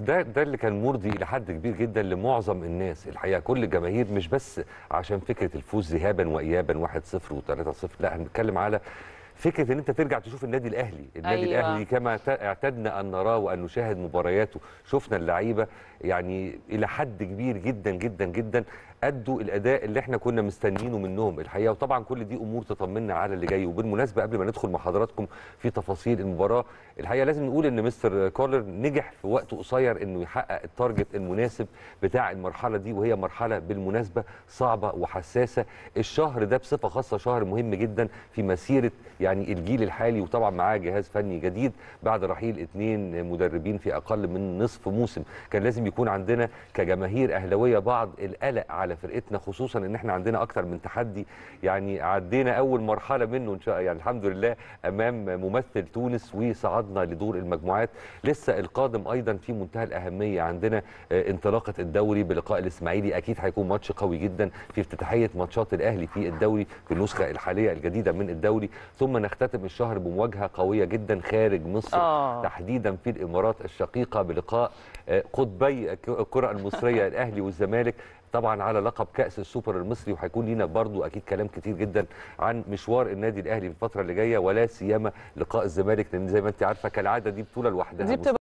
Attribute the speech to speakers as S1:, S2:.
S1: ده ده اللي كان مرضي الى حد كبير جدا لمعظم الناس الحقيقه كل الجماهير مش بس عشان فكره الفوز ذهابا وايابا 1-0 و3-0 لا هنتكلم على فكره ان انت ترجع تشوف النادي الاهلي النادي أيوة. الاهلي كما اعتدنا ان نراه وان نشاهد مبارياته شفنا اللعيبه يعني الى حد كبير جدا جدا جدا ادوا الاداء اللي احنا كنا مستنيينه منهم الحقيقه وطبعا كل دي امور تطمنا على اللي جاي وبالمناسبه قبل ما ندخل مع حضراتكم في تفاصيل المباراه الحقيقه لازم نقول ان مستر كولر نجح في وقت قصير انه يحقق التارجت المناسب بتاع المرحله دي وهي مرحله بالمناسبه صعبه وحساسه الشهر ده بصفه خاصه شهر مهم جدا في مسيره يعني الجيل الحالي وطبعا معاه جهاز فني جديد بعد رحيل اثنين مدربين في اقل من نصف موسم كان لازم يكون عندنا كجماهير اهلاويه بعض القلق على على فرقتنا خصوصا ان احنا عندنا اكتر من تحدي يعني عدينا اول مرحله منه ان شاء يعني الحمد لله امام ممثل تونس وصعدنا لدور المجموعات لسه القادم ايضا في منتهى الاهميه عندنا آه، انطلاقه الدوري بلقاء الاسماعيلي اكيد هيكون ماتش قوي جدا في افتتاحيه ماتشات الاهلي في الدوري في النسخه الحاليه الجديده من الدوري ثم نختتم الشهر بمواجهه قويه جدا خارج مصر آه. تحديدا في الامارات الشقيقه بلقاء قطبي الكره المصريه الاهلي والزمالك طبعا على لقب كاس السوبر المصري وهيكون لينا برضو اكيد كلام كتير جدا عن مشوار النادي الاهلي في الفتره اللي جايه ولا سيما لقاء الزمالك لان زي ما انت عارفه كالعاده دي بطوله لوحدها